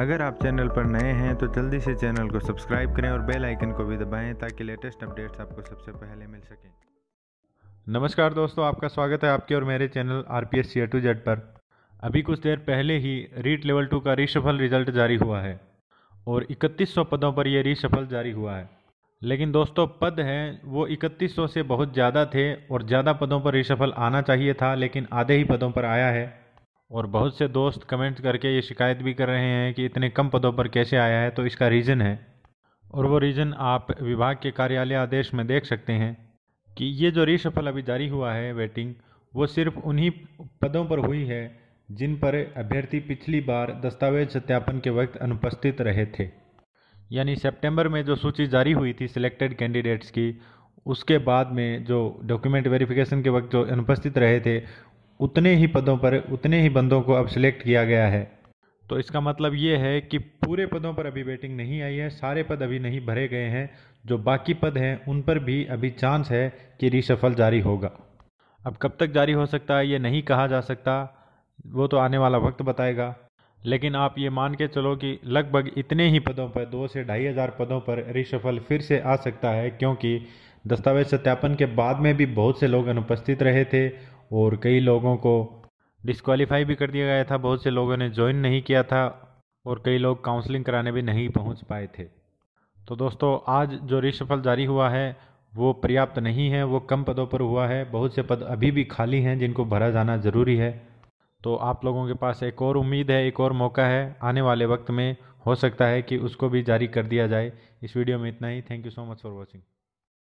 अगर आप चैनल पर नए हैं तो जल्दी से चैनल को सब्सक्राइब करें और बेल आइकन को भी दबाएं ताकि लेटेस्ट अपडेट्स आपको सबसे पहले मिल सकें नमस्कार दोस्तों आपका स्वागत है आपके और मेरे channel R P S to Z पर अभी कुछ देर पहले ही रीट लेवल टू का रिशफल रिजल्ट जारी हुआ है और 3100 पदों पर यह रिशफल जारी हुआ है लेकिन दोस्तों पद हैं वो 3100 से बहुत ज़्यादा थे और ज़्यादा पदों पर रिशफल आना चाहिए था लेकिन आधे ही पदों पर आया है और बहुत से दोस्त कमेंट करके ये शिकायत भी कर रहे हैं कि इतने कम पदों पर कैसे आया है तो इसका रीज़न है और वो रीज़न आप विभाग के कार्यालय आदेश में देख सकते हैं कि ये जो रिशफल अभी जारी हुआ है वेटिंग वो सिर्फ उन्हीं पदों पर हुई है जिन पर अभ्यर्थी पिछली बार दस्तावेज सत्यापन के वक्त अनुपस्थित रहे थे यानी सितंबर में जो सूची जारी हुई थी सिलेक्टेड कैंडिडेट्स की उसके बाद में जो डॉक्यूमेंट वेरिफिकेशन के वक्त जो अनुपस्थित रहे थे उतने ही पदों पर उतने ही बंदों को अब सिलेक्ट किया गया है तो इसका मतलब ये है कि पूरे पदों पर अभी वेटिंग नहीं आई है सारे पद अभी नहीं भरे गए हैं जो बाकी पद हैं उन पर भी अभी चांस है कि रिशफल जारी होगा अब कब तक जारी हो सकता है ये नहीं कहा जा सकता वो तो आने वाला वक्त बताएगा लेकिन आप ये मान के चलो कि लगभग इतने ही पदों पर दो से ढाई हज़ार पदों पर रिशफल फिर से आ सकता है क्योंकि दस्तावेज सत्यापन के बाद में भी बहुत से लोग अनुपस्थित रहे थे और कई लोगों को डिस्क्वालीफाई भी कर दिया गया था बहुत से लोगों ने ज्वाइन नहीं किया था और कई लोग काउंसलिंग कराने भी नहीं पहुंच पाए थे तो दोस्तों आज जो रिशफल जारी हुआ है वो पर्याप्त नहीं है वो कम पदों पर हुआ है बहुत से पद अभी भी खाली हैं जिनको भरा जाना ज़रूरी है तो आप लोगों के पास एक और उम्मीद है एक और मौका है आने वाले वक्त में हो सकता है कि उसको भी जारी कर दिया जाए इस वीडियो में इतना ही thank you so much for watching